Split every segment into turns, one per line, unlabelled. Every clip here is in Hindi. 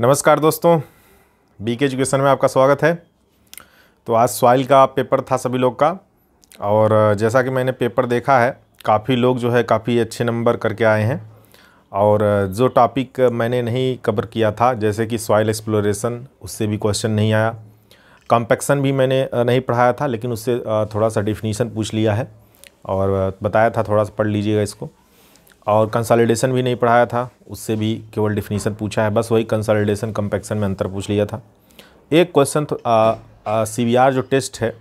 नमस्कार दोस्तों बी के एजुकेशन में आपका स्वागत है तो आज सॉइल का पेपर था सभी लोग का और जैसा कि मैंने पेपर देखा है काफ़ी लोग जो है काफ़ी अच्छे नंबर करके आए हैं और जो टॉपिक मैंने नहीं कवर किया था जैसे कि सॉइल एक्सप्लोरेशन उससे भी क्वेश्चन नहीं आया कॉम्पेक्शन भी मैंने नहीं पढ़ाया था लेकिन उससे थोड़ा सा डिफिनीसन पूछ लिया है और बताया था थोड़ा सा पढ़ लीजिएगा इसको और कंसोलिडेशन भी नहीं पढ़ाया था उससे भी केवल डिफिनीसन पूछा है बस वही कंसोलिडेशन कम्पेक्शन में अंतर पूछ लिया था एक क्वेश्चन सी तो, जो टेस्ट है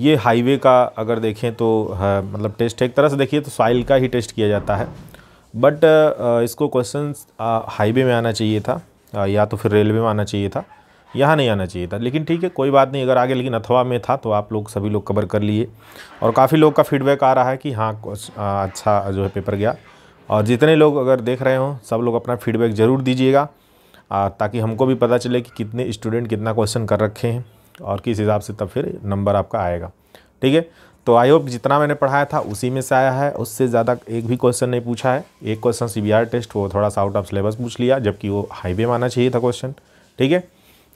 ये हाईवे का अगर देखें तो मतलब है, मतलब टेस्ट एक तरह से देखिए तो सॉइल का ही टेस्ट किया जाता है बट आ, इसको क्वेश्चन हाईवे में आना चाहिए था आ, या तो फिर रेलवे में आना चाहिए था यहाँ नहीं आना चाहिए था लेकिन ठीक है कोई बात नहीं अगर आगे लेकिन अथवा में था तो आप लोग सभी लोग कवर कर लिए और काफ़ी लोग का फीडबैक आ रहा है कि हाँ आ, अच्छा जो है पेपर गया और जितने लोग अगर देख रहे हों सब लोग अपना फीडबैक ज़रूर दीजिएगा ताकि हमको भी पता चले कि कितने स्टूडेंट कितना क्वेश्चन कर रखे हैं और किस हिसाब से तब फिर नंबर आपका आएगा ठीक है तो आई होप जितना मैंने पढ़ाया था उसी में से आया है उससे ज़्यादा एक भी क्वेश्चन नहीं पूछा है एक क्वेश्चन सी टेस्ट वो थोड़ा सा आउट ऑफ सिलेबस पूछ लिया जबकि वो हाईवे माना चाहिए था क्वेश्चन ठीक है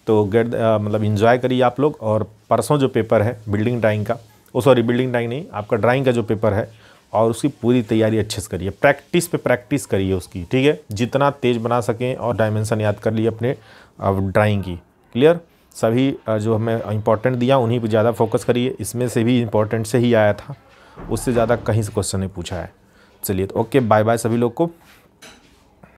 तो गेट मतलब इन्जॉय करिए आप लोग और परसों जो पेपर है बिल्डिंग ड्राइंग का ओ सॉरी बिल्डिंग ड्राइंग नहीं आपका ड्राइंग का जो पेपर है और उसकी पूरी तैयारी अच्छे से करिए प्रैक्टिस पे प्रैक्टिस करिए उसकी ठीक है जितना तेज़ बना सकें और डायमेंसन याद कर लिए अपने ड्राइंग की क्लियर सभी जो हमें इंपॉर्टेंट दिया उन्हीं पर ज़्यादा फोकस करिए इसमें से भी इंपॉर्टेंट से ही आया था उससे ज़्यादा कहीं से क्वेश्चन नहीं पूछा है चलिए तो ओके बाय बाय सभी लोग को